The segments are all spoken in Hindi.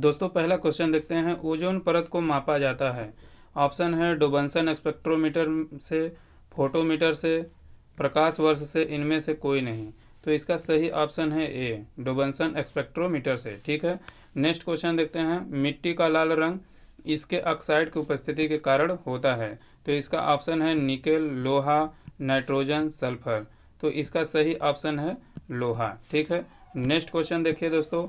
दोस्तों पहला क्वेश्चन देखते हैं ओजोन परत को मापा जाता है ऑप्शन है डोबंसन एक्सपेक्ट्रोमीटर से फोटोमीटर से प्रकाश वर्ष से इनमें से कोई नहीं तो इसका सही ऑप्शन है ए डोबंसन एक्सपेक्ट्रोमीटर से ठीक है नेक्स्ट क्वेश्चन देखते हैं मिट्टी का लाल रंग इसके ऑक्साइड की उपस्थिति के कारण होता है तो इसका ऑप्शन है निकेल लोहा नाइट्रोजन सल्फर तो इसका सही ऑप्शन है लोहा ठीक है नेक्स्ट क्वेश्चन देखिए दोस्तों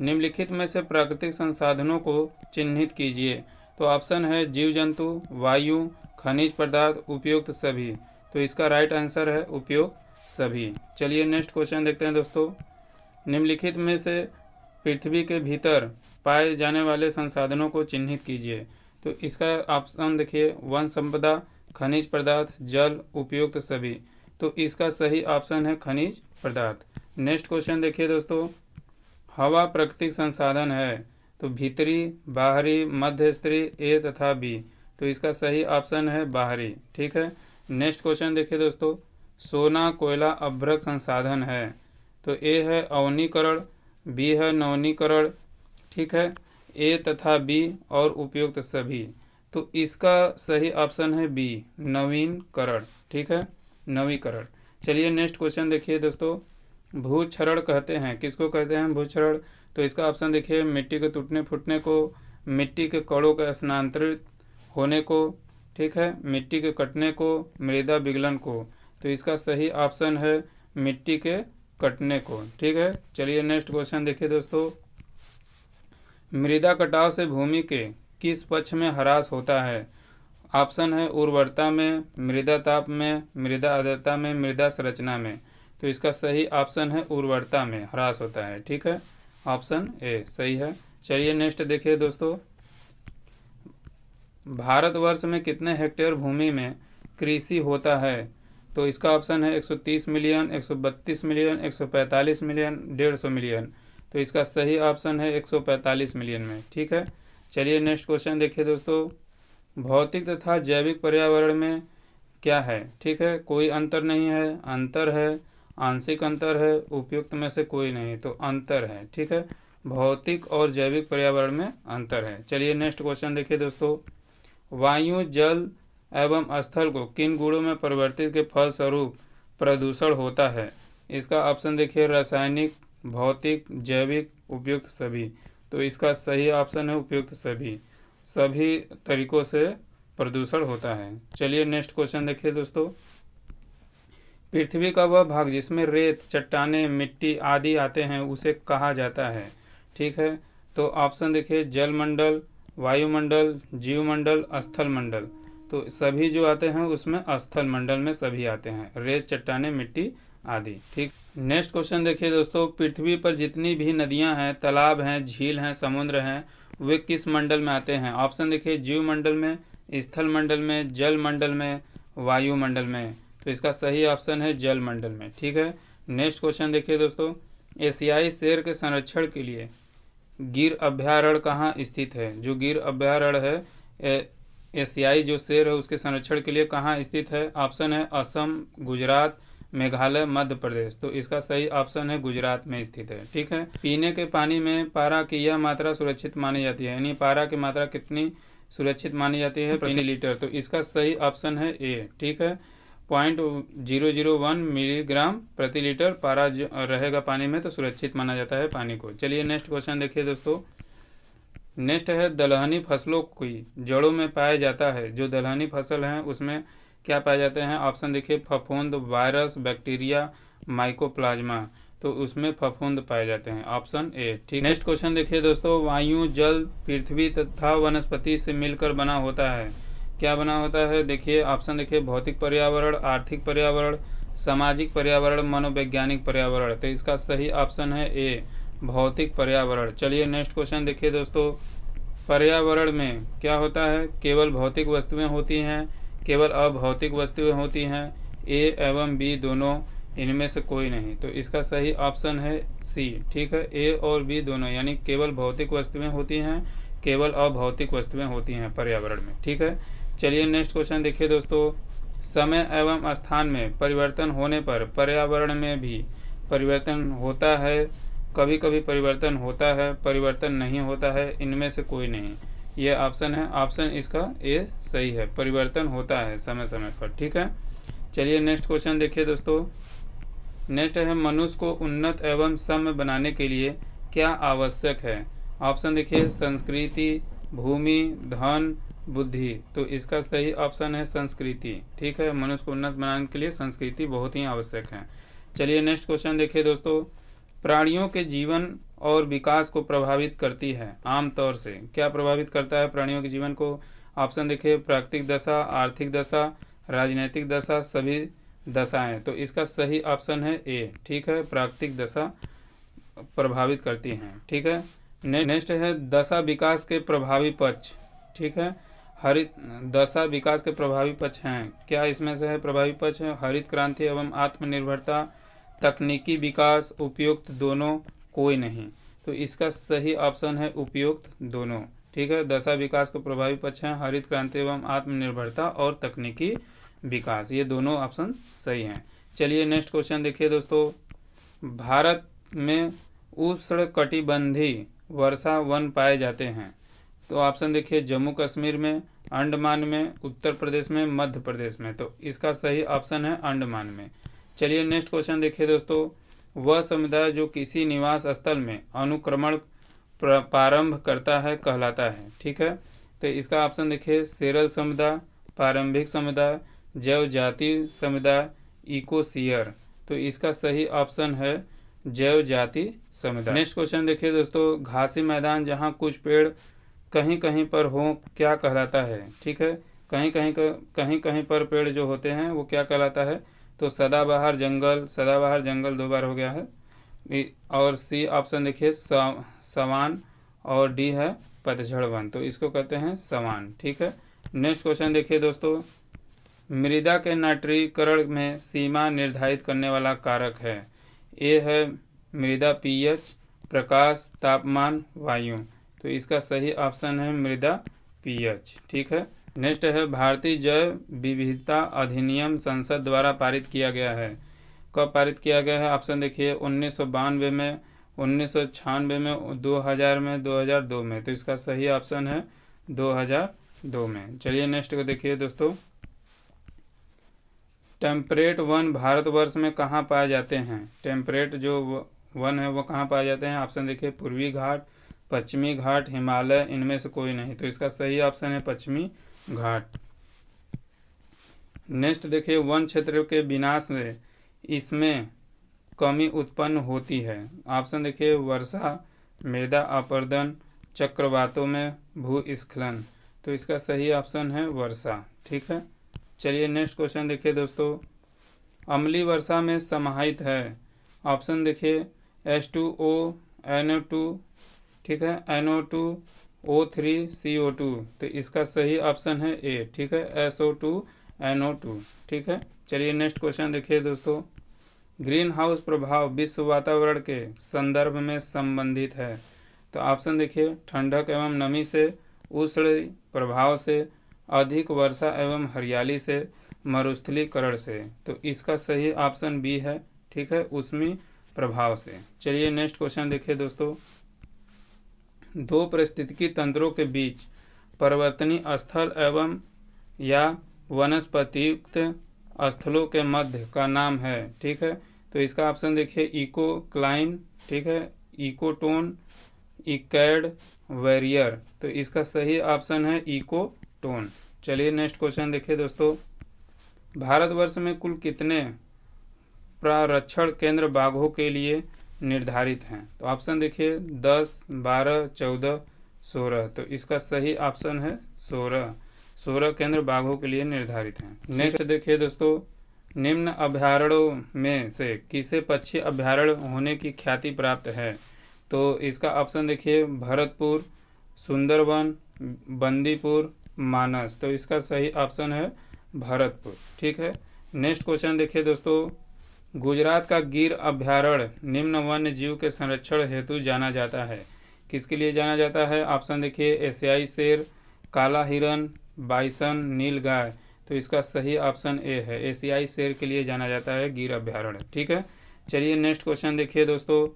निम्नलिखित में से प्राकृतिक संसाधनों को चिन्हित कीजिए तो ऑप्शन है जीव जंतु वायु खनिज पदार्थ उपयुक्त सभी तो इसका राइट आंसर है उपयुक्त सभी चलिए नेक्स्ट क्वेश्चन देखते हैं दोस्तों निम्नलिखित में से पृथ्वी के भीतर पाए जाने वाले संसाधनों को चिन्हित कीजिए तो इसका ऑप्शन देखिए वन संपदा खनिज पदार्थ जल उपयुक्त सभी तो इसका सही ऑप्शन है खनिज पदार्थ नेक्स्ट क्वेश्चन देखिए दोस्तों हवा प्राकृतिक संसाधन है तो भीतरी बाहरी मध्य स्त्री ए तथा बी तो इसका सही ऑप्शन है बाहरी ठीक है नेक्स्ट क्वेश्चन देखिए दोस्तों सोना कोयला अभ्रक संसाधन है तो ए है अवनीकरण बी है नवनीकरण ठीक है ए तथा बी और उपयुक्त सभी तो इसका सही ऑप्शन है बी नवीनकरण ठीक है नवीकरण चलिए नेक्स्ट क्वेश्चन देखिए दोस्तों भूछरण कहते हैं किसको कहते हैं भूछरण तो इसका ऑप्शन देखिए मिट्टी के टूटने फूटने को मिट्टी के कड़ों के स्थानांतरित होने को ठीक है मिट्टी के कटने को मृदा विगलन को तो इसका सही ऑप्शन है मिट्टी के कटने को ठीक है चलिए नेक्स्ट क्वेश्चन देखिए दोस्तों मृदा कटाव से भूमि के किस पक्ष में ह्रास होता है ऑप्शन है उर्वरता में मृदा ताप में मृदा आर्द्रता में मृदा संरचना में तो इसका सही ऑप्शन है उर्वरता में ह्रास होता है ठीक है ऑप्शन ए सही है चलिए नेक्स्ट देखिए दोस्तों भारतवर्ष में कितने हेक्टेयर भूमि में कृषि होता है तो इसका ऑप्शन है 130 मिलियन 132 मिलियन 145 मिलियन 150 मिलियन तो इसका सही ऑप्शन है 145 मिलियन में ठीक है चलिए नेक्स्ट क्वेश्चन देखिए दोस्तों भौतिक तथा जैविक पर्यावरण में क्या है ठीक है कोई अंतर नहीं है अंतर है आंशिक अंतर है उपयुक्त में से कोई नहीं तो अंतर है ठीक है भौतिक और जैविक पर्यावरण में अंतर है चलिए नेक्स्ट क्वेश्चन देखिए दोस्तों वायु जल एवं स्थल को किन गुणों में परिवर्तित के फलस्वरूप प्रदूषण होता है इसका ऑप्शन देखिए रासायनिक भौतिक जैविक उपयुक्त सभी तो इसका सही ऑप्शन है उपयुक्त सभी सभी तरीकों से प्रदूषण होता है चलिए नेक्स्ट क्वेश्चन देखिए दोस्तों पृथ्वी का वह भाग जिसमें रेत चट्टाने मिट्टी आदि आते हैं उसे कहा जाता है ठीक है तो ऑप्शन देखिए जलमंडल वायुमंडल जीवमंडल स्थल मंडल तो सभी जो आते हैं उसमें स्थल मंडल में सभी आते हैं रेत चट्टाने मिट्टी आदि ठीक नेक्स्ट क्वेश्चन देखिए दोस्तों पृथ्वी पर जितनी भी नदियां हैं तालाब हैं झील हैं समुद्र हैं वे किस मंडल में आते हैं ऑप्शन देखिए जीव मंडल में स्थल मंडल में जल मंडल में वायुमंडल में तो इसका सही ऑप्शन है जल मंडल में ठीक है नेक्स्ट क्वेश्चन देखिए दोस्तों एशियाई शेर के संरक्षण के लिए गिर अभ्यारण्य कहाँ स्थित है जो गिर अभ्यारण्य है एशियाई जो शेर है उसके संरक्षण के लिए कहाँ स्थित है ऑप्शन है असम गुजरात मेघालय मध्य प्रदेश तो इसका सही ऑप्शन है गुजरात में स्थित है ठीक है पीने के पानी में पारा की यह मात्रा सुरक्षित मानी जाती है यानी पारा की मात्रा कितनी सुरक्षित मानी जाती है प्रति लीटर तो इसका सही ऑप्शन है ए ठीक है point zero zero one milligram प्रति लीटर पारा रहेगा पानी में तो सुरक्षित माना जाता है पानी को चलिए नेक्स्ट क्वेश्चन देखिए दोस्तों नेक्स्ट है दलहनी फसलों की जड़ों में पाया जाता है जो दलहनी फसल हैं उसमें क्या पाए जाते हैं ऑप्शन देखिए फफूंद वायरस बैक्टीरिया माइकोप्लाज्मा तो उसमें फफूंद पाए जाते हैं ऑप्शन ए ठीक नेक्स्ट क्वेश्चन देखिए दोस्तों वायु जल पृथ्वी तथा वनस्पति से मिलकर बना होता है क्या बना होता है देखिए ऑप्शन देखिए भौतिक पर्यावरण आर्थिक पर्यावरण सामाजिक पर्यावरण मनोवैज्ञानिक पर्यावरण तो इसका सही ऑप्शन है ए भौतिक पर्यावरण चलिए नेक्स्ट क्वेश्चन देखिए दोस्तों पर्यावरण में क्या होता है केवल भौतिक वस्तुएं होती हैं केवल अभौतिक वस्तुएं होती हैं ए एवं बी दोनों इनमें से कोई नहीं तो इसका सही ऑप्शन है सी ठीक है ए और बी दोनों यानी केवल भौतिक वस्तुएं होती हैं केवल अभौतिक वस्तुएं होती हैं पर्यावरण में ठीक है चलिए नेक्स्ट क्वेश्चन देखिए दोस्तों समय एवं स्थान में परिवर्तन होने पर पर्यावरण में भी परिवर्तन होता है कभी कभी परिवर्तन होता है परिवर्तन नहीं होता है इनमें से कोई नहीं ये ऑप्शन है ऑप्शन इसका ए सही है परिवर्तन होता है समय समय पर ठीक है चलिए नेक्स्ट क्वेश्चन देखिए दोस्तों नेक्स्ट है मनुष्य को उन्नत एवं सम बनाने के लिए क्या आवश्यक है ऑप्शन देखिए संस्कृति भूमि धन बुद्धि तो इसका सही ऑप्शन है संस्कृति ठीक है मनुष्य को उन्नत बनाने के लिए संस्कृति बहुत ही आवश्यक है चलिए नेक्स्ट क्वेश्चन देखिए दोस्तों प्राणियों के जीवन और विकास को प्रभावित करती है आमतौर से क्या प्रभावित करता है प्राणियों के जीवन को ऑप्शन देखिए प्राकृतिक दशा आर्थिक दशा राजनैतिक दशा सभी दशाएं तो इसका सही ऑप्शन है ए ठीक है प्राकृतिक दशा प्रभावित करती हैं ठीक है नेक्स्ट है दशा विकास के प्रभावी पक्ष ठीक है हरित दशा विकास के प्रभावी पक्ष हैं क्या इसमें से है प्रभावी पक्ष हरित क्रांति एवं आत्मनिर्भरता तकनीकी विकास उपयुक्त दोनों कोई नहीं तो इसका सही ऑप्शन है उपयुक्त दोनों ठीक है दशा विकास के प्रभावी पक्ष हैं हरित क्रांति एवं आत्मनिर्भरता और तकनीकी विकास ये दोनों ऑप्शन सही हैं चलिए नेक्स्ट क्वेश्चन देखिए दोस्तों भारत में उष्ण कटिबंधी वर्षा वन पाए जाते हैं तो ऑप्शन देखिए जम्मू कश्मीर में अंडमान में उत्तर प्रदेश में मध्य प्रदेश में तो इसका सही ऑप्शन है अंडमान में चलिए नेक्स्ट क्वेश्चन देखिए दोस्तों वह समुदाय जो किसी निवास स्थल में अनुक्रमण प्रारंभ करता है कहलाता है ठीक है तो इसका ऑप्शन देखिए सेरल समुदाय प्रारंभिक समुदाय जैव जाति समुदाय इकोसियर तो इसका सही ऑप्शन है जैव जाति समुदाय नेक्स्ट क्वेश्चन देखिए दोस्तों घासी मैदान जहाँ कुछ पेड़ कहीं कहीं पर हो क्या कहलाता है ठीक है कहीं कहीं कहीं कहीं पर पेड़ जो होते हैं वो क्या कहलाता है तो सदाबहार जंगल सदाबहार जंगल दो बार हो गया है और सी ऑप्शन देखिए समान और डी है पतझड़ वन तो इसको कहते हैं समान ठीक है नेक्स्ट क्वेश्चन देखिए दोस्तों मृदा के नाइट्रीकरण में सीमा निर्धारित करने वाला कारक है ए है मृदा पीएच प्रकाश तापमान वायु तो इसका सही ऑप्शन है मृदा पीएच ठीक है नेक्स्ट है भारतीय जैव विविधता अधिनियम संसद द्वारा पारित किया गया है कब पारित किया गया है ऑप्शन देखिए उन्नीस में उन्नीस में 2000 में 2002 में तो इसका सही ऑप्शन है 2002 में चलिए नेक्स्ट को देखिए दोस्तों टेम्परेट वन भारतवर्ष में कहाँ पाए जाते हैं टेम्परेट जो वन है वो कहाँ पाए जाते हैं ऑप्शन देखिए पूर्वी घाट पश्चिमी घाट हिमालय इनमें से कोई नहीं तो इसका सही ऑप्शन है पश्चिमी घाट नेक्स्ट देखिए वन क्षेत्र के विनाश से इसमें कमी उत्पन्न होती है ऑप्शन देखिए वर्षा मृदा अपर्दन चक्रवातों में भूस्खलन तो इसका सही ऑप्शन है वर्षा ठीक है चलिए नेक्स्ट क्वेश्चन देखिए दोस्तों अम्ली वर्षा में समाहित है ऑप्शन देखिए S two O N two ठीक है NO two O three C O two तो इसका सही ऑप्शन है ए ठीक है S O two N O two ठीक है चलिए नेक्स्ट क्वेश्चन देखिए दोस्तों ग्रीन हाउस प्रभाव विश्व वातावरण के संदर्भ में संबंधित है तो ऑप्शन देखिए ठंडक एवं नमी से उष्ण प्रभाव से अधिक वर्षा एवं हरियाली से मरुस्थलीकरण से तो इसका सही ऑप्शन बी है ठीक है उसमें प्रभाव से चलिए नेक्स्ट क्वेश्चन देखिए दोस्तों दो परिस्थितिकी तंत्रों के बीच परिवर्तनीय स्थल एवं या वनस्पतियुक्त स्थलों के मध्य का नाम है ठीक है तो इसका ऑप्शन देखिए इको क्लाइन ठीक है इकोटोन इकैड वेरियर तो इसका सही ऑप्शन है इको टोन चलिए नेक्स्ट क्वेश्चन देखिए दोस्तों भारतवर्ष में कुल कितने प्रारक्षण केंद्र बाघों के लिए निर्धारित हैं तो ऑप्शन देखिए दस बारह चौदह सोलह तो इसका सही ऑप्शन है सोलह सोलह केंद्र बाघों के लिए निर्धारित हैं नेक्स्ट देखिए दोस्तों निम्न अभ्यारण्यों में से किसे पक्षी अभ्यारण्य होने की ख्याति प्राप्त है तो इसका ऑप्शन देखिए भरतपुर सुंदरवन बंदीपुर मानस तो इसका सही ऑप्शन है भरतपुर ठीक है नेक्स्ट क्वेश्चन देखिए दोस्तों गुजरात का गिर अभ्यारण्य निम्न वन्य जीव के संरक्षण हेतु जाना जाता है किसके लिए जाना जाता है ऑप्शन देखिए एशियाई शेर काला हिरन बाइसन नील गाय तो इसका सही ऑप्शन ए है एशियाई शेर के लिए जाना जाता है गिर अभ्यारण्य ठीक है चलिए नेक्स्ट क्वेश्चन देखिए दोस्तों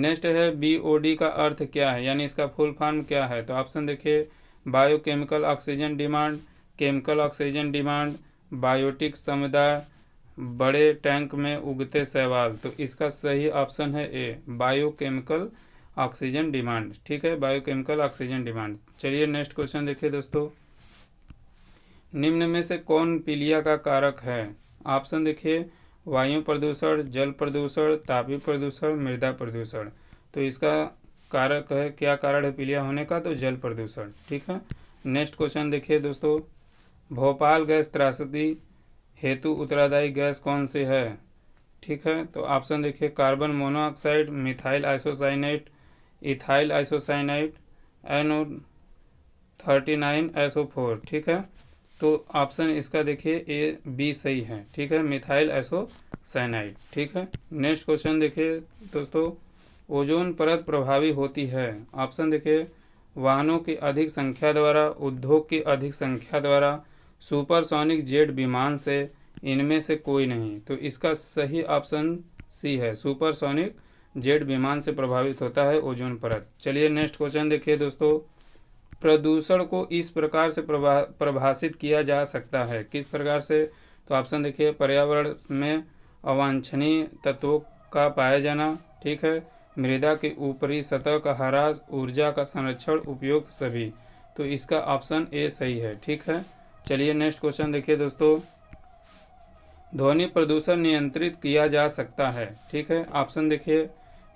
नेक्स्ट है बी ओ डी का अर्थ क्या है यानी इसका फुल फॉर्म क्या है तो ऑप्शन देखिए biochemical oxygen demand chemical oxygen demand biotic समुदाय बड़े टैंक में उगते सहवाल तो इसका सही ऑप्शन है ए बायोकेमिकल ऑक्सीजन डिमांड ठीक है बायोकेमिकल ऑक्सीजन डिमांड चलिए नेक्स्ट क्वेश्चन देखिए दोस्तों निम्न में से कौन पीलिया का कारक है ऑप्शन देखिए वायु प्रदूषण जल प्रदूषण तापी प्रदूषण मृदा प्रदूषण तो इसका कारक है क्या कारण है पीलिया होने का तो जल प्रदूषण ठीक है नेक्स्ट क्वेश्चन देखिए दोस्तों भोपाल गैस त्रासदी हेतु उत्तरादायी गैस कौन सी है ठीक है तो ऑप्शन देखिए carbon monoxide methyl isocyanate ethyl isocyanate O thirty nine SO four ठीक है तो ऑप्शन इसका देखिए ए बी सही है ठीक है मिथाइल एसोसाइनाइट ठीक है नेक्स्ट क्वेश्चन देखिए दोस्तों ओजोन परत प्रभावी होती है ऑप्शन देखिए वाहनों की अधिक संख्या द्वारा उद्योग की अधिक संख्या द्वारा सुपरसोनिक जेट विमान से इनमें से कोई नहीं तो इसका सही ऑप्शन सी है सुपरसोनिक जेट विमान से प्रभावित होता है ओजोन परत चलिए नेक्स्ट क्वेश्चन देखिए दोस्तों प्रदूषण को इस प्रकार से प्रभा प्रभाषित किया जा सकता है किस प्रकार से तो ऑप्शन देखिए पर्यावरण में अवांछनीय तत्वों का पाया जाना ठीक है मृदा के ऊपरी सतह का हरास ऊर्जा का संरक्षण उपयोग सभी तो इसका ऑप्शन ए सही है ठीक है चलिए नेक्स्ट क्वेश्चन देखिए दोस्तों ध्वनि प्रदूषण नियंत्रित किया जा सकता है ठीक है ऑप्शन देखिए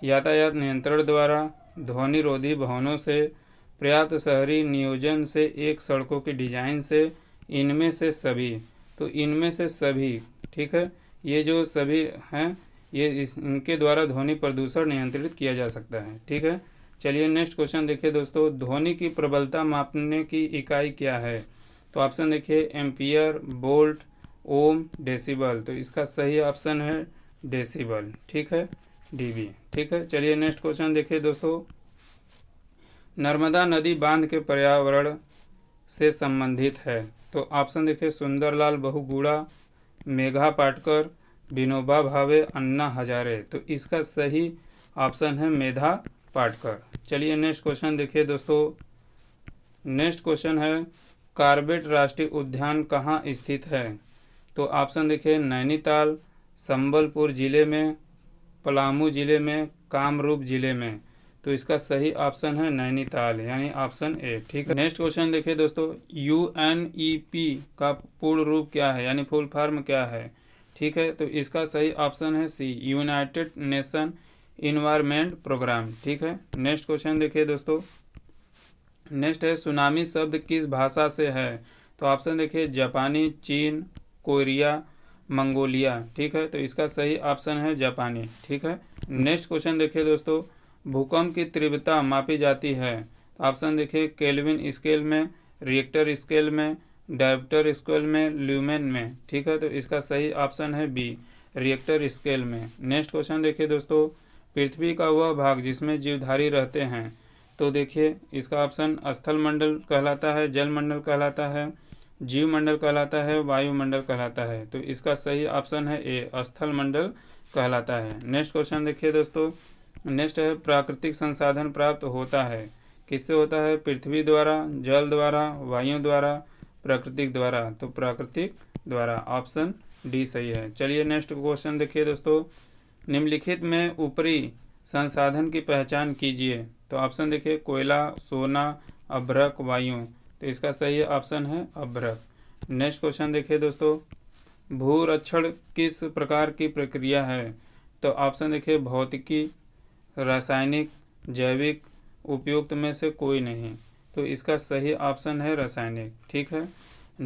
यातायात नियंत्रण द्वारा ध्वनि रोधी भवनों से पर्याप्त शहरी नियोजन से एक सड़कों के डिजाइन से इनमें से सभी तो इनमें से सभी ठीक है ये जो सभी हैं ये इस इनके द्वारा ध्वनि प्रदूषण नियंत्रित किया जा सकता है ठीक है चलिए नेक्स्ट क्वेश्चन देखिए दोस्तों ध्वनि की प्रबलता मापने की इकाई क्या है तो ऑप्शन देखिए एम्पियर बोल्ट ओम डेसिबल तो इसका सही ऑप्शन है डेसिबल ठीक है डीबी ठीक है चलिए नेक्स्ट क्वेश्चन देखिए दोस्तों नर्मदा नदी बांध के पर्यावरण से संबंधित है तो ऑप्शन देखिए सुंदरलाल बहुगुड़ा मेघा पाटकर विनोबा भावे अन्ना हजारे तो इसका सही ऑप्शन है मेधा पाटकर चलिए नेक्स्ट क्वेश्चन देखिए दोस्तों नेक्स्ट क्वेश्चन है कार्बेट राष्ट्रीय उद्यान कहाँ स्थित है तो ऑप्शन देखिए नैनीताल संबलपुर जिले में पलामू जिले में कामरूप जिले में तो इसका सही ऑप्शन है नैनीताल यानी ऑप्शन ए ठीक है नेक्स्ट क्वेश्चन देखिए दोस्तों यू एन ई पी का पूर्ण रूप क्या है यानी फुल फॉर्म क्या है ठीक है तो इसका सही ऑप्शन है C United Nation environment programme ठीक है नेक्स्ट क्वेश्चन देखिए दोस्तों नेक्स्ट है सुनामी शब्द किस भाषा से है तो ऑप्शन देखिए जापानी चीन कोरिया मंगोलिया ठीक है तो इसका सही ऑप्शन है जापानी ठीक है नेक्स्ट क्वेश्चन देखिए दोस्तों भूकंप की तीव्रता मापी जाती है तो ऑप्शन देखिए केल्विन स्केल में रिएक्टर स्केल में डायप्टर स्केल में ल्यूमेन में ठीक है तो इसका सही ऑप्शन है बी रिएक्टर स्केल में नेक्स्ट क्वेश्चन देखिए दोस्तों पृथ्वी का वह भाग जिसमें जीवधारी रहते हैं तो देखिए इसका ऑप्शन स्थल मंडल कहलाता है जल मंडल कहलाता है जीव मंडल कहलाता है वायुमंडल कहलाता है तो इसका सही ऑप्शन है ए स्थल मंडल कहलाता है नेक्स्ट क्वेश्चन देखिए दोस्तों नेक्स्ट है प्राकृतिक संसाधन प्राप्त होता है किससे होता है पृथ्वी द्वारा जल द्वारा वायु द्वारा प्राकृतिक द्वारा तो प्राकृतिक द्वारा ऑप्शन डी सही है चलिए नेक्स्ट क्वेश्चन देखिए दोस्तों निम्नलिखित में ऊपरी संसाधन की पहचान कीजिए तो ऑप्शन देखिए कोयला सोना अभ्रक वायु तो इसका सही ऑप्शन है अभ्रक नेक्स्ट क्वेश्चन देखिए दोस्तों भूरक्षण किस प्रकार की प्रक्रिया है तो ऑप्शन देखिए भौतिकी रासायनिक जैविक उपयुक्त में से कोई नहीं तो इसका सही ऑप्शन है रासायनिक ठीक है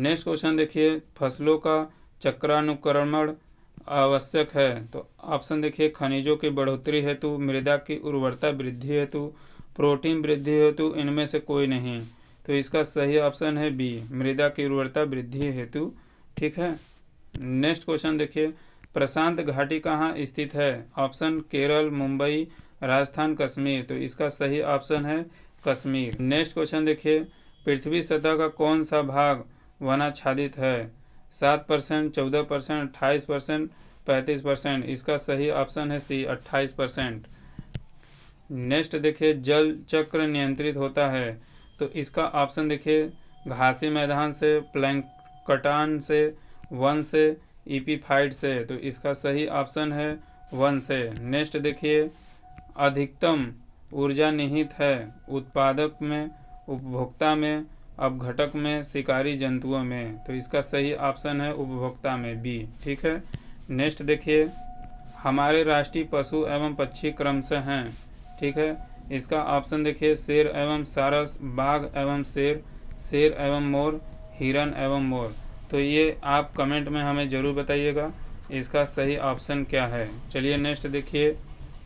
नेक्स्ट क्वेश्चन देखिए फसलों का चक्रानुक्रमण आवश्यक है तो ऑप्शन देखिए खनिजों की बढ़ोतरी हेतु मृदा की उर्वरता वृद्धि हेतु प्रोटीन वृद्धि हेतु इनमें से कोई नहीं तो इसका सही ऑप्शन है बी मृदा की उर्वरता वृद्धि हेतु ठीक है नेक्स्ट क्वेश्चन देखिए प्रशांत घाटी कहाँ स्थित है ऑप्शन केरल मुंबई राजस्थान कश्मीर तो इसका सही ऑप्शन है कश्मीर नेक्स्ट क्वेश्चन देखिए पृथ्वी सतह का कौन सा भाग वनाच्छादित है सात परसेंट चौदह परसेंट अट्ठाईस परसेंट पैंतीस परसेंट इसका सही ऑप्शन है सी अट्ठाईस परसेंट नेक्स्ट देखिए जल चक्र नियंत्रित होता है तो इसका ऑप्शन देखिए घासी मैदान से प्लैंकटान से वन से ईपीफाइड से तो इसका सही ऑप्शन है वन से नेक्स्ट देखिए अधिकतम ऊर्जा निहित है उत्पादक में उपभोक्ता में अब घटक में शिकारी जंतुओं में तो इसका सही ऑप्शन है उपभोक्ता में बी ठीक है नेक्स्ट देखिए हमारे राष्ट्रीय पशु एवं पक्षी क्रमशः हैं ठीक है इसका ऑप्शन देखिए शेर एवं सारस बाघ एवं शेर शेर एवं मोर हिरन एवं मोर तो ये आप कमेंट में हमें ज़रूर बताइएगा इसका सही ऑप्शन क्या है चलिए नेक्स्ट देखिए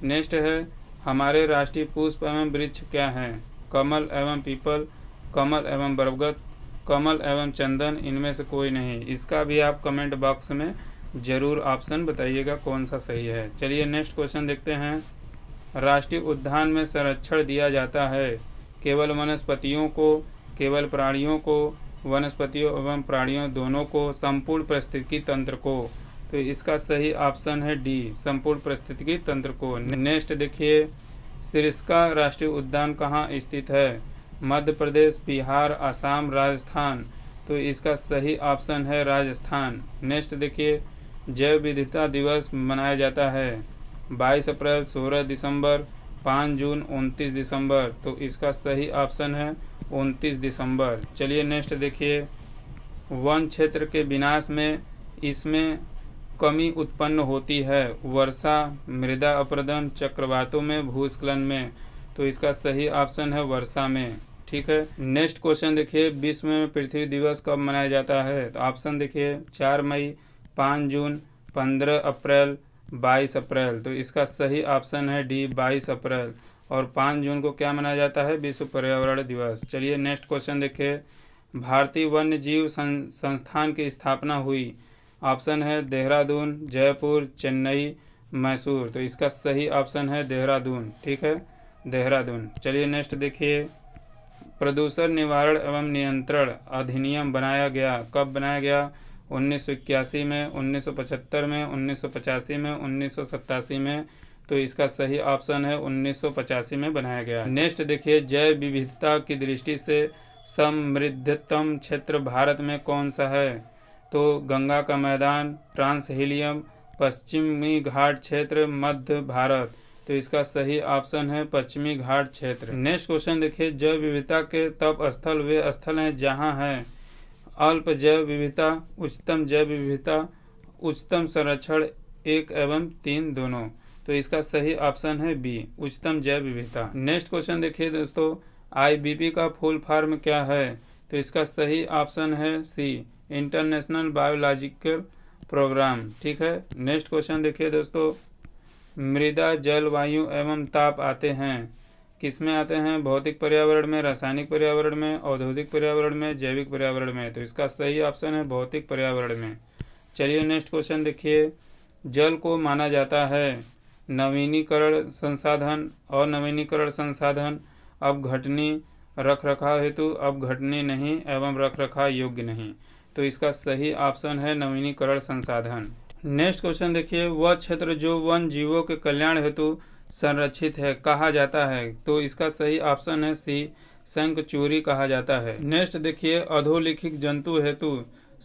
नेक्स्ट है हमारे राष्ट्रीय पुष्प एवं वृक्ष क्या हैं कमल एवं पीपल कमल एवं बरगद कमल एवं चंदन इनमें से कोई नहीं इसका भी आप कमेंट बॉक्स में ज़रूर ऑप्शन बताइएगा कौन सा सही है चलिए नेक्स्ट क्वेश्चन देखते हैं राष्ट्रीय उद्यान में संरक्षण दिया जाता है केवल वनस्पतियों को केवल प्राणियों को वनस्पतियों एवं प्राणियों दोनों को संपूर्ण परिस्थितिकी तंत्र को तो इसका सही ऑप्शन है डी संपूर्ण परिस्थितिकी तंत्र को नेक्स्ट देखिए सिरिस्का राष्ट्रीय उद्यान कहाँ स्थित है मध्य प्रदेश बिहार आसाम राजस्थान तो इसका सही ऑप्शन है राजस्थान नेक्स्ट देखिए जैव विविधता दिवस मनाया जाता है 22 अप्रैल 16 दिसंबर 5 जून 29 दिसंबर तो इसका सही ऑप्शन है 29 दिसंबर चलिए नेक्स्ट देखिए वन क्षेत्र के विनाश में इसमें कमी उत्पन्न होती है वर्षा मृदा अपरदन चक्रवातों में भूस्खलन में तो इसका सही ऑप्शन है वर्षा में ठीक है नेक्स्ट क्वेश्चन देखिए विश्व में पृथ्वी दिवस कब मनाया जाता है तो ऑप्शन देखिए चार मई पाँच जून पंद्रह अप्रैल बाईस अप्रैल तो इसका सही ऑप्शन है डी बाईस अप्रैल और पाँच जून को क्या मनाया जाता है विश्व पर्यावरण दिवस चलिए नेक्स्ट क्वेश्चन देखिए भारतीय वन्य जीव सं, संस्थान की स्थापना हुई ऑप्शन है देहरादून जयपुर चेन्नई मैसूर तो इसका सही ऑप्शन है देहरादून ठीक है देहरादून चलिए नेक्स्ट देखिए प्रदूषण निवारण एवं नियंत्रण अधिनियम बनाया गया कब बनाया गया उन्नीस में 1975 में 1985 में उन्नीस में तो इसका सही ऑप्शन है 1985 में बनाया गया नेक्स्ट देखिए जैव विविधता की दृष्टि से समृद्धतम क्षेत्र भारत में कौन सा है तो गंगा का मैदान ट्रांसहिलियम पश्चिमी घाट क्षेत्र मध्य भारत तो इसका सही ऑप्शन है पश्चिमी घाट क्षेत्र नेक्स्ट क्वेश्चन देखिए जैव विविधता के तप स्थल वे स्थल हैं जहाँ हैं अल्प जैव विविधता उच्चतम जैव विविधता उच्चतम संरक्षण एक एवं तीन दोनों तो इसका सही ऑप्शन है बी उच्चतम जैव विविधता नेक्स्ट क्वेश्चन देखिए दोस्तों आईबीपी का फुल फॉर्म क्या है तो इसका सही ऑप्शन है सी इंटरनेशनल बायोलॉजिकल प्रोग्राम ठीक है नेक्स्ट क्वेश्चन देखिए दोस्तों मृदा जलवायु एवं ताप आते हैं किसमें आते हैं भौतिक पर्यावरण में रासायनिक पर्यावरण में औद्योगिक पर्यावरण में जैविक पर्यावरण में तो इसका सही ऑप्शन है भौतिक पर्यावरण में चलिए नेक्स्ट क्वेश्चन देखिए जल को माना जाता है नवीनीकरण संसाधन और नवीनीकरण संसाधन अब घटनी रख रखाव हेतु अब घटनी नहीं एवं रख रखाव योग्य नहीं तो इसका सही ऑप्शन है नवीनीकरण संसाधन नेक्स्ट क्वेश्चन देखिए वह क्षेत्र जो वन जीवों के कल्याण हेतु संरक्षित है कहा जाता है तो इसका सही ऑप्शन है सी संक चूरी कहा जाता है नेक्स्ट देखिए अधोलिखित जंतु हेतु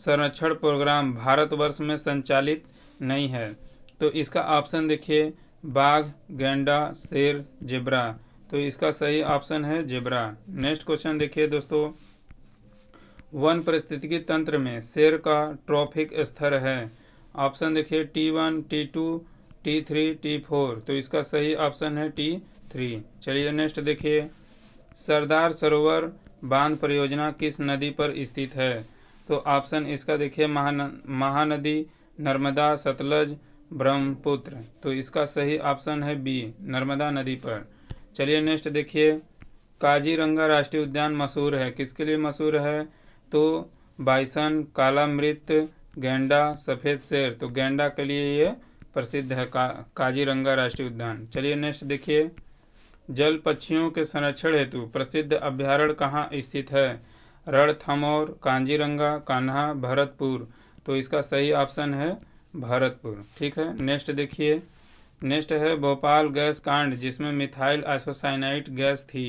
संरक्षण प्रोग्राम भारतवर्ष में संचालित नहीं है तो इसका ऑप्शन देखिए बाघ गेंडा शेर जेबरा तो इसका सही ऑप्शन है जेबरा नेक्स्ट क्वेश्चन देखिए दोस्तों वन परिस्थितिकी तंत्र में शेर का ट्रॉफिक स्तर है ऑप्शन देखिए T one T two T three T four तो इसका सही ऑप्शन है टी थ्री चलिए नेक्स्ट देखिए सरदार सरोवर बांध परियोजना किस नदी पर स्थित है तो ऑप्शन इसका देखिए महान महानदी नर्मदा सतलज ब्रह्मपुत्र तो इसका सही ऑप्शन है बी नर्मदा नदी पर चलिए नेक्स्ट देखिए काजीरंगा राष्ट्रीय उद्यान मशहूर है किसके लिए मशहूर है तो बाइसन काला मृत गेंडा सफ़ेद शेर तो गेंडा के लिए ये प्रसिद्ध है का, काजीरंगा राष्ट्रीय उद्यान चलिए नेक्स्ट देखिए जल पक्षियों के संरक्षण हेतु प्रसिद्ध अभ्यारण्य कहाँ स्थित है रणथमौर कांजीरंगा कान्हा भरतपुर तो इसका सही ऑप्शन है भरतपुर ठीक है नेक्स्ट देखिए नेक्स्ट है भोपाल गैस कांड जिसमें मिथाइल आइसोसाइनाइट गैस थी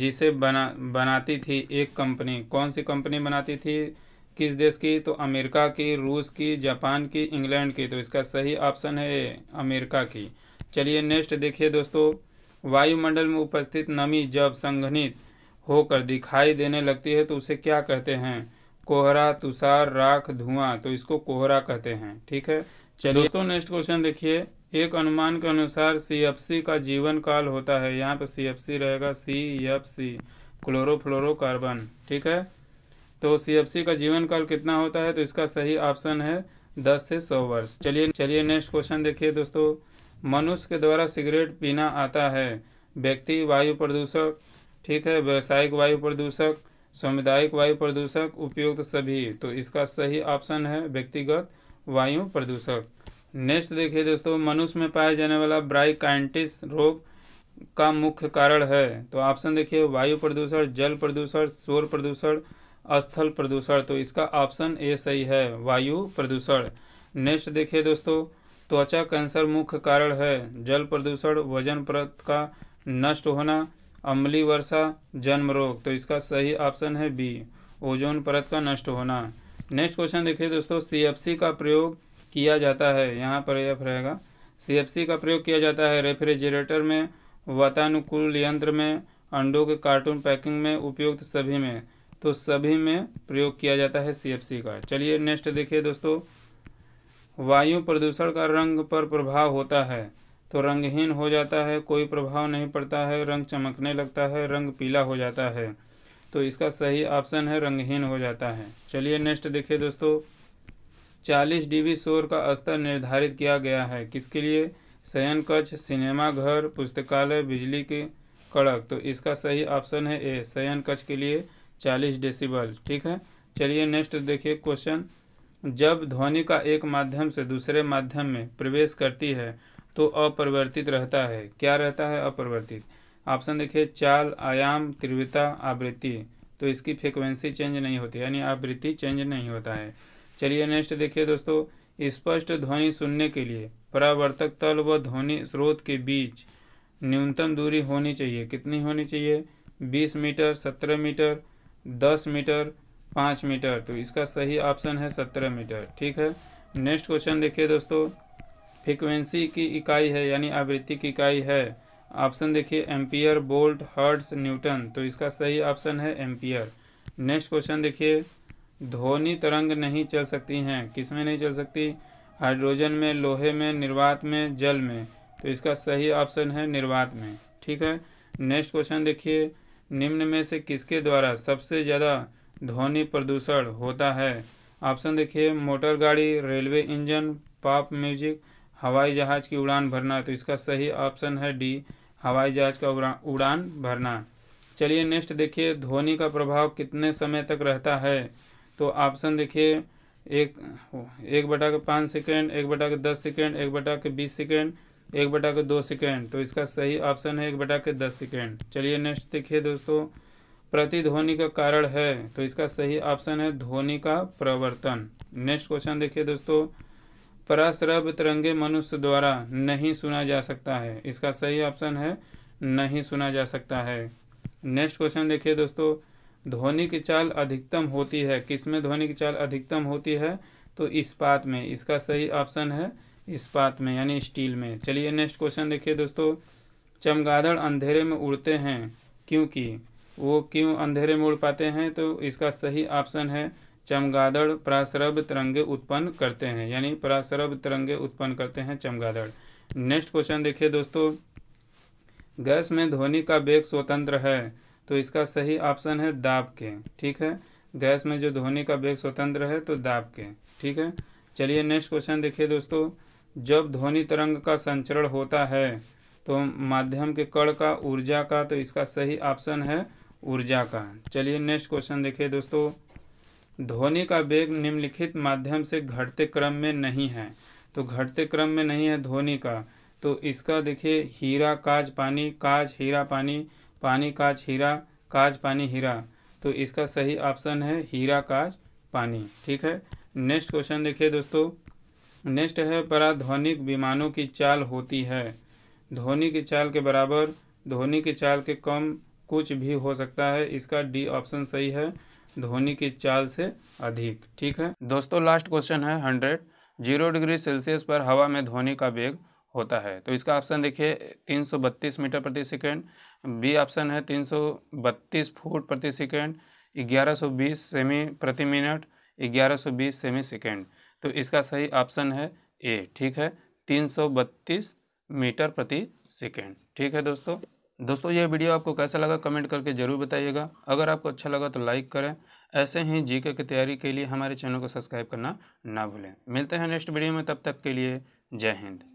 जिसे बना बनाती थी एक कंपनी कौन सी कंपनी बनाती थी किस देश की तो अमेरिका की रूस की जापान की इंग्लैंड की तो इसका सही ऑप्शन है अमेरिका की चलिए नेक्स्ट देखिए दोस्तों वायुमंडल में उपस्थित नमी जब संघनित होकर दिखाई देने लगती है तो उसे क्या कहते हैं कोहरा तुषार राख धुआं तो इसको कोहरा कहते हैं ठीक है चलिए दोस्तों नेक्स्ट क्वेश्चन देखिए एक अनुमान के अनुसार सी का जीवन काल होता है यहाँ पर सी रहेगा सी एफ सी क्लोरोफ्लोरोकार्बन ठीक है तो सी का जीवन काल कितना होता है तो इसका सही ऑप्शन है दस से सौ वर्ष चलिए चलिए नेक्स्ट क्वेश्चन देखिए दोस्तों मनुष्य के द्वारा सिगरेट पीना आता है व्यक्ति वायु प्रदूषक ठीक है व्यावसायिक वायु प्रदूषक सामुदायिक वायु प्रदूषक उपयुक्त सभी तो इसका सही ऑप्शन है व्यक्तिगत वायु प्रदूषक नेक्स्ट देखिए दोस्तों मनुष्य में पाया जाने वाला ब्राइकाइंटिस रोग का मुख्य कारण है तो ऑप्शन देखिए वायु प्रदूषण जल प्रदूषण शोर प्रदूषण स्थल प्रदूषण तो इसका ऑप्शन ए सही है वायु प्रदूषण नेक्स्ट देखिए दोस्तों त्वचा कैंसर मुख्य कारण है जल प्रदूषण वजन प्रत का नष्ट होना अम्ली वर्षा जन्म रोग तो इसका सही ऑप्शन है बी ओजोन परत का नष्ट होना नेक्स्ट क्वेश्चन देखिए दोस्तों सी का प्रयोग किया जाता है यहाँ पर यह रहेगा सी का प्रयोग किया जाता है रेफ्रिजरेटर में वातानुकूल यंत्र में अंडों के कार्टून पैकिंग में उपयुक्त सभी में तो सभी में प्रयोग किया जाता है सी का चलिए नेक्स्ट देखिए दोस्तों वायु प्रदूषण का रंग पर प्रभाव होता है तो रंगहीन हो जाता है कोई प्रभाव नहीं पड़ता है रंग चमकने लगता है रंग पीला हो जाता है तो इसका सही ऑप्शन है रंगहीन हो जाता है चलिए नेक्स्ट देखिए दोस्तों 40 डीबी शोर का स्तर निर्धारित किया गया है किसके लिए शयन कक्ष सिनेमा घर पुस्तकालय बिजली के कड़क तो इसका सही ऑप्शन है ए शयन कक्ष के लिए चालीस डेसिबल ठीक है चलिए नेक्स्ट देखिए क्वेश्चन जब ध्वनि का एक माध्यम से दूसरे माध्यम में प्रवेश करती है तो अपरिवर्तित रहता है क्या रहता है अपरिवर्तित ऑप्शन देखिए चाल आयाम तीव्रता आवृत्ति तो इसकी फ्रिक्वेंसी चेंज नहीं होती यानी आवृत्ति चेंज नहीं होता है चलिए नेक्स्ट देखिए दोस्तों स्पष्ट ध्वनि सुनने के लिए परावर्तक तल व ध्वनि स्रोत के बीच न्यूनतम दूरी होनी चाहिए कितनी होनी चाहिए बीस मीटर सत्रह मीटर दस मीटर पाँच मीटर तो इसका सही ऑप्शन है सत्रह मीटर ठीक है नेक्स्ट क्वेश्चन देखिए दोस्तों फ्रिक्वेंसी की इकाई है यानी आवृत्ति की इकाई है ऑप्शन देखिए एम्पियर बोल्ट हर्ट्स न्यूटन तो इसका सही ऑप्शन है एम्पियर नेक्स्ट क्वेश्चन देखिए ध्वनि तरंग नहीं चल सकती हैं किस में नहीं चल सकती हाइड्रोजन में लोहे में निर्वात में जल में तो इसका सही ऑप्शन है निर्वात में ठीक है नेक्स्ट क्वेश्चन देखिए निम्न में से किसके द्वारा सबसे ज़्यादा ध्वनि प्रदूषण होता है ऑप्शन देखिए मोटर गाड़ी रेलवे इंजन पॉप म्यूजिक हवाई जहाज की उड़ान भरना तो इसका सही ऑप्शन है डी हवाई जहाज का उड़ान भरना चलिए नेक्स्ट देखिए ध्वनि का प्रभाव कितने समय तक रहता है तो ऑप्शन देखिए एक एक बटा के पाँच सेकेंड एक बटा के दस सेकेंड एक बटा के बीस सेकेंड एक बटा के दो सेकेंड तो इसका सही ऑप्शन है एक बटा के दस सेकेंड चलिए नेक्स्ट देखिए दोस्तों प्रतिध्वनि का कारण है तो इसका सही ऑप्शन है ध्वनि का प्रवर्तन नेक्स्ट क्वेश्चन देखिए दोस्तों पराश्रव तिरंगे मनुष्य द्वारा नहीं सुना जा सकता है इसका सही ऑप्शन है नहीं सुना जा सकता है नेक्स्ट क्वेश्चन देखिए दोस्तों ध्वनि की चाल अधिकतम होती है किसमें ध्वनि की चाल अधिकतम होती है तो इस्पात में इसका सही ऑप्शन है इस्पात में यानी स्टील में चलिए नेक्स्ट क्वेश्चन देखिए दोस्तों चमगादड़ अंधेरे में उड़ते हैं क्योंकि वो क्यों अंधेरे में उड़ पाते हैं तो इसका सही ऑप्शन है चमगादड़ परासरभ तरंगे उत्पन्न करते हैं यानी परासरभ तरंगे उत्पन्न करते हैं चमगादड़ नेक्स्ट क्वेश्चन देखिए दोस्तों गैस में ध्वनि का वेग स्वतंत्र है तो इसका सही ऑप्शन है दाब के ठीक है गैस में जो ध्वनि का वेग स्वतंत्र है तो दाब के ठीक है चलिए नेक्स्ट क्वेश्चन देखिए दोस्तों जब ध्वनि तरंग का संचरण होता है तो माध्यम के कण का ऊर्जा का तो इसका सही ऑप्शन है ऊर्जा का चलिए नेक्स्ट क्वेश्चन देखिए दोस्तों ध्वनि का वेग निम्नलिखित माध्यम से घटते क्रम में नहीं है तो घटते क्रम में नहीं है ध्वनि का तो इसका देखिए हीरा काज पानी काज हीरा पानी पानी काज हीरा काज पानी हीरा तो इसका सही ऑप्शन है हीरा काज पानी ठीक है नेक्स्ट क्वेश्चन देखिए दोस्तों नेक्स्ट है पराध्वनिक विमानों की चाल होती है ध्वनि की चाल के बराबर ध्वनि की चाल के कम कुछ भी हो सकता है इसका डी ऑप्शन सही है ध्वनि की चाल से अधिक ठीक है दोस्तों लास्ट क्वेश्चन है हंड्रेड जीरो डिग्री सेल्सियस पर हवा में ध्वनि का वेग होता है तो इसका ऑप्शन देखिए 332 मीटर प्रति सेकेंड बी ऑप्शन है 332 फुट प्रति सेकेंड 1120 सेमी प्रति मिनट 1120 सेमी सेकेंड तो इसका सही ऑप्शन है ए ठीक है तीन सौ बत्तीस मीटर प्रति सेकेंड ठीक है दोस्तों दोस्तों ये वीडियो आपको कैसा लगा कमेंट करके ज़रूर बताइएगा अगर आपको अच्छा लगा तो लाइक करें ऐसे ही जीके की तैयारी के लिए हमारे चैनल को सब्सक्राइब करना ना भूलें मिलते हैं नेक्स्ट वीडियो में तब तक के लिए जय हिंद